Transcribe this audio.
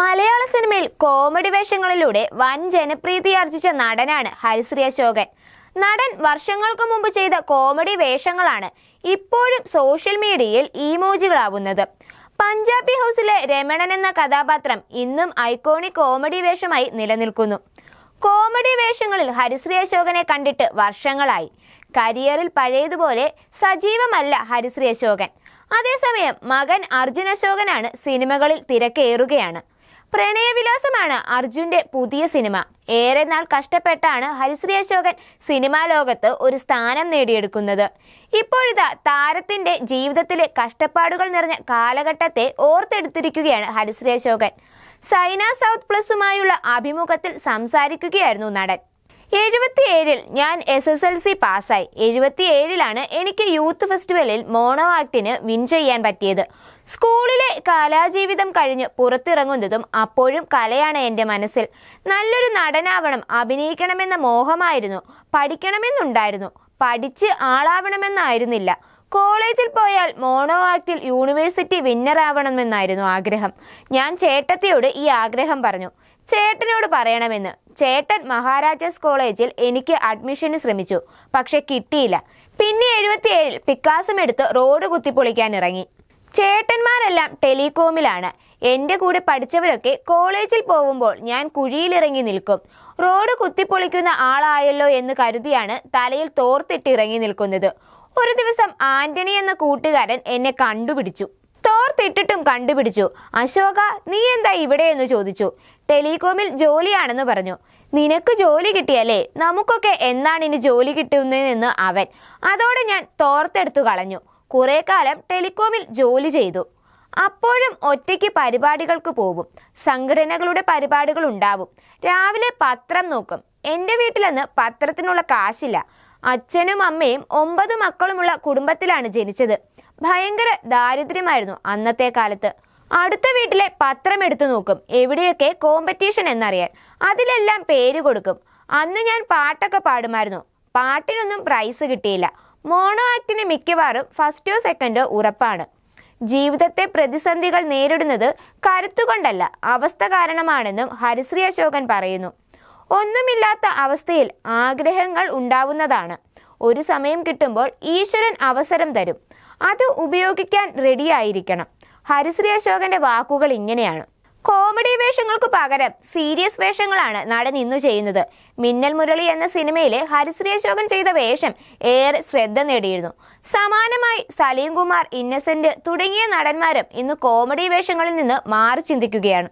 മലയാള സിനിമയിൽ കോമഡി വേഷങ്ങളിലൂടെ വൻ ജനപ്രീതി ആർജിച്ച നടനാണ് ഹരിശ്രീ അശോകൻ നടൻ വർഷങ്ങൾക്ക് മുമ്പ് ചെയ്ത കോമഡി വേഷങ്ങളാണ് ഇപ്പോഴും സോഷ്യൽ മീഡിയയിൽ ഈമോജികളാവുന്നത് പഞ്ചാബി ഹൗസിലെ രമണൻ എന്ന കഥാപാത്രം ഇന്നും ഐക്കോണിക് കോമഡി വേഷമായി നിലനിൽക്കുന്നു കോമഡി വേഷങ്ങളിൽ ഹരിശ്രീ അശോകനെ കണ്ടിട്ട് വർഷങ്ങളായി കരിയറിൽ പഴയതുപോലെ സജീവമല്ല ഹരിശ്രീ അശോകൻ അതേസമയം മകൻ അർജുൻ അശോകനാണ് സിനിമകളിൽ തിരക്കേറുകയാണ് പ്രണയവിലാസമാണ് അർജുന്റെ പുതിയ സിനിമ ഏറെ നാൾ കഷ്ടപ്പെട്ടാണ് ഹരിശ്രീ അശോകൻ സിനിമാ ലോകത്ത് ഒരു സ്ഥാനം നേടിയെടുക്കുന്നത് ഇപ്പോഴിതാ താരത്തിന്റെ ജീവിതത്തിലെ കഷ്ടപ്പാടുകൾ നിറഞ്ഞ കാലഘട്ടത്തെ ഓർത്തെടുത്തിരിക്കുകയാണ് ഹരിശ്രീ അശോകൻ സൈന സൗത്ത് പ്ലസുമായുള്ള അഭിമുഖത്തിൽ സംസാരിക്കുകയായിരുന്നു നടൻ എഴുപത്തിയേഴിൽ ഞാൻ എസ് എസ് എൽ സി പാസ്സായി എഴുപത്തിയേഴിലാണ് എനിക്ക് യൂത്ത് ഫെസ്റ്റിവലിൽ മോണോ വിൻ ചെയ്യാൻ പറ്റിയത് സ്കൂളിലെ കലാജീവിതം കഴിഞ്ഞ് പുറത്തിറങ്ങുന്നതും അപ്പോഴും കലയാണ് എൻ്റെ മനസ്സിൽ നല്ലൊരു നടനാവണം അഭിനയിക്കണമെന്ന മോഹമായിരുന്നു പഠിക്കണമെന്നുണ്ടായിരുന്നു പഠിച്ച് ആളാവണമെന്നായിരുന്നില്ല കോളേജിൽ പോയാൽ മോണോ ആക്റ്റിൽ യൂണിവേഴ്സിറ്റി ആവണമെന്നായിരുന്നു ആഗ്രഹം ഞാൻ ചേട്ടത്തിയോട് ഈ ആഗ്രഹം പറഞ്ഞു ചേട്ടനോട് പറയണമെന്ന് ചേട്ടൻ മഹാരാജാസ് കോളേജിൽ എനിക്ക് അഡ്മിഷന് ശ്രമിച്ചു പക്ഷെ കിട്ടിയില്ല പിന്നെ എഴുപത്തിയേഴിൽ പിക്കാസം എടുത്ത് റോഡ് കുത്തിപ്പൊളിക്കാൻ ഇറങ്ങി ചേട്ടന്മാരെല്ലാം ടെലികോമിലാണ് എൻ്റെ കൂടെ പഠിച്ചവരൊക്കെ കോളേജിൽ പോകുമ്പോൾ ഞാൻ കുഴിയിലിറങ്ങി നിൽക്കും റോഡ് കുത്തിപ്പൊളിക്കുന്ന ആളായല്ലോ എന്ന് കരുതിയാണ് തലയിൽ തോർത്തിട്ട് ഇറങ്ങി നിൽക്കുന്നത് ഒരു ദിവസം ആന്റണി എന്ന കൂട്ടുകാരൻ എന്നെ കണ്ടുപിടിച്ചു തോർത്തിട്ടിട്ടും കണ്ടുപിടിച്ചു അശോക നീ എന്താ ഇവിടെ എന്ന് ചോദിച്ചു ടെലികോമിൽ ജോലിയാണെന്ന് പറഞ്ഞു നിനക്ക് ജോലി കിട്ടിയല്ലേ നമുക്കൊക്കെ എന്നാണ് ഇനി ജോലി കിട്ടുന്നതെന്ന് അവൻ അതോടെ ഞാൻ തോർത്തെടുത്തു കളഞ്ഞു കുറെ കാലം ടെലികോമിൽ ജോലി ചെയ്തു അപ്പോഴും ഒറ്റയ്ക്ക് പരിപാടികൾക്ക് പോകും സംഘടനകളുടെ പരിപാടികൾ ഉണ്ടാവും രാവിലെ പത്രം നോക്കും എൻ്റെ വീട്ടിലെന്ന് പത്രത്തിനുള്ള കാശില്ല അച്ഛനും അമ്മയും ഒമ്പത് മക്കളുമുള്ള കുടുംബത്തിലാണ് ജനിച്ചത് ഭയങ്കര ദാരിദ്ര്യമായിരുന്നു അന്നത്തെ കാലത്ത് അടുത്ത വീട്ടിലെ പത്രം എടുത്തു നോക്കും എവിടെയൊക്കെ കോമ്പറ്റീഷൻ എന്നറിയാൻ അതിലെല്ലാം പേര് കൊടുക്കും അന്ന് ഞാൻ പാട്ടൊക്കെ പാടുമായിരുന്നു പാട്ടിനൊന്നും പ്രൈസ് കിട്ടിയില്ല മോണോ ആക്ടിന് മിക്കവാറും ഫസ്റ്റോ സെക്കൻഡോ ഉറപ്പാണ് ജീവിതത്തെ പ്രതിസന്ധികൾ നേരിടുന്നത് കരുത്തുകൊണ്ടല്ല അവസ്ഥ കാരണമാണെന്നും ഹരിശ്രീ അശോകൻ പറയുന്നു ഒന്നുമില്ലാത്ത അവസ്ഥയിൽ ആഗ്രഹങ്ങൾ ഉണ്ടാവുന്നതാണ് ഒരു സമയം കിട്ടുമ്പോൾ ഈശ്വരൻ അവസരം തരും അത് ഉപയോഗിക്കാൻ റെഡിയായിരിക്കണം ഹരിശ്രീ അശോകന്റെ വാക്കുകൾ ഇങ്ങനെയാണ് കോമഡി വേഷങ്ങൾക്ക് പകരം സീരിയസ് വേഷങ്ങളാണ് നടൻ ഇന്നു ചെയ്യുന്നത് മിന്നൽ മുരളി എന്ന സിനിമയിലെ ഹരിശ്രീ അശോകൻ ചെയ്ത വേഷം ഏറെ ശ്രദ്ധ നേടിയിരുന്നു സമാനമായി സലീം കുമാർ ഇന്നസെന്റ് തുടങ്ങിയ നടന്മാരും ഇന്ന് കോമഡി വേഷങ്ങളിൽ നിന്ന് മാറി ചിന്തിക്കുകയാണ്